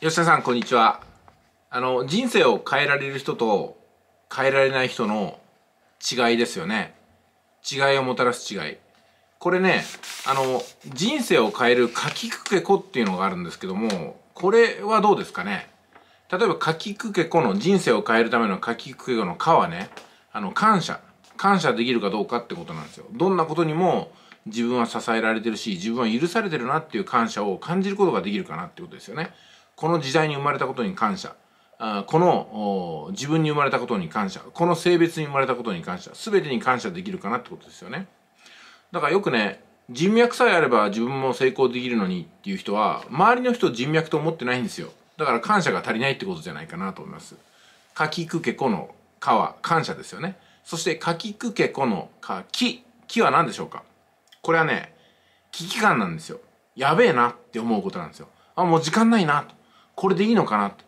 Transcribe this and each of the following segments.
吉田さんこんにちはあの人生を変えられる人と変えられない人の違いですよね違いをもたらす違いこれねあの人生を変えるかきくけこっていうのがあるんですけどもこれはどうですかね例えばかきくけこの人生を変えるためのかきくけこの「か」はねあの感謝感謝できるかどうかってことなんですよどんなことにも自分は支えられてるし自分は許されてるなっていう感謝を感じることができるかなってことですよねこの時代に生まれたことに感謝この自分に生まれたことに感謝この性別に生まれたことに感謝全てに感謝できるかなってことですよねだからよくね人脈さえあれば自分も成功できるのにっていう人は周りの人を人脈と思ってないんですよだから感謝が足りないってことじゃないかなと思いますかきくけこの「か」は感謝ですよねそしてかきくけこの「か」「き」「き」は何でしょうかこれはね危機感なんですよやべえなって思うことなんですよあもう時間ないなとこれでいいのかなと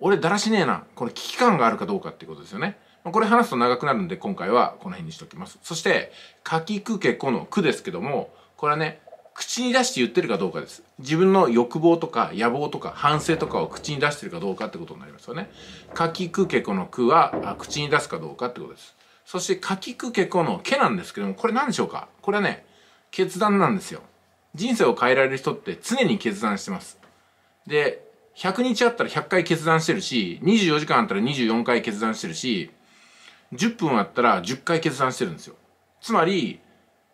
俺だらしねえなこの危機感があるかどうかっていうことですよねこれ話すと長くなるんで今回はこの辺にしておきますそして「かきくけこ」の「句」ですけどもこれはね口に出して言ってるかどうかです自分の欲望とか野望とか反省とかを口に出してるかどうかってことになりますよねかきくけこの「句は口に出すかどうかってことですそしてかきくけこの「毛なんですけどもこれ何でしょうかこれはね決断なんですよ人生を変えられる人って常に決断してますで100日あったら100回決断してるし、24時間あったら24回決断してるし、10分あったら10回決断してるんですよ。つまり、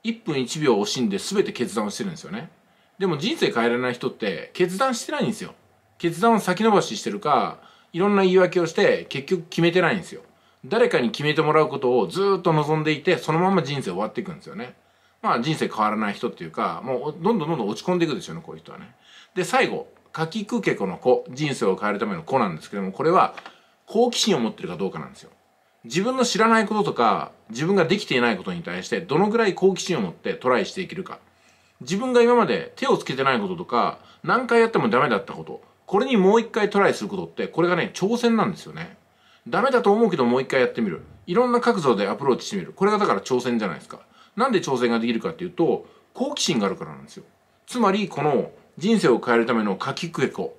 1分1秒惜しんで全て決断をしてるんですよね。でも人生変えられない人って決断してないんですよ。決断を先延ばししてるか、いろんな言い訳をして結局決めてないんですよ。誰かに決めてもらうことをずっと望んでいて、そのまま人生終わっていくんですよね。まあ人生変わらない人っていうか、もうどんどんどんどん落ち込んでいくでしょうね、こういう人はね。で、最後、カキクケこの子、人生を変えるための子なんですけども、これは好奇心を持ってるかどうかなんですよ。自分の知らないこととか、自分ができていないことに対して、どのぐらい好奇心を持ってトライしていけるか。自分が今まで手をつけてないこととか、何回やってもダメだったこと、これにもう一回トライすることって、これがね、挑戦なんですよね。ダメだと思うけどもう一回やってみる。いろんな角度でアプローチしてみる。これがだから挑戦じゃないですか。なんで挑戦ができるかっていうと、好奇心があるからなんですよ。つまり、この人生を変えるための書きクえコ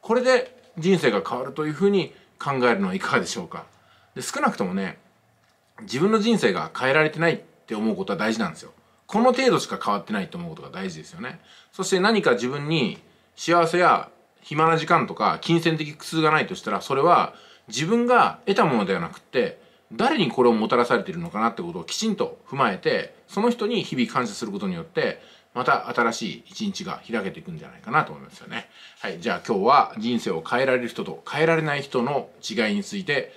これで人生が変わるというふうに考えるのはいかがでしょうかで少なくともね自分の人生が変えられてないって思うことは大事なんですよこの程度しか変わってないと思うことが大事ですよねそして何か自分に幸せや暇な時間とか金銭的苦痛がないとしたらそれは自分が得たものではなくて誰にこれをもたらされているのかなってことをきちんと踏まえてその人に日々感謝することによってまた新しい一日が開けていくんじゃないかなと思いますよね。はい。じゃあ今日は人生を変えられる人と変えられない人の違いについて、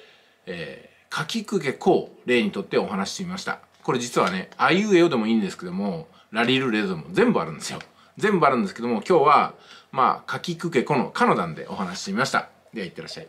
えー、かきくけこう例にとってお話ししてみました。これ実はね、あいうえおでもいいんですけども、ラリルレでも全部あるんですよ。全部あるんですけども、今日は、まあ、かきくけこのかの段でお話ししてみました。では、いってらっしゃい。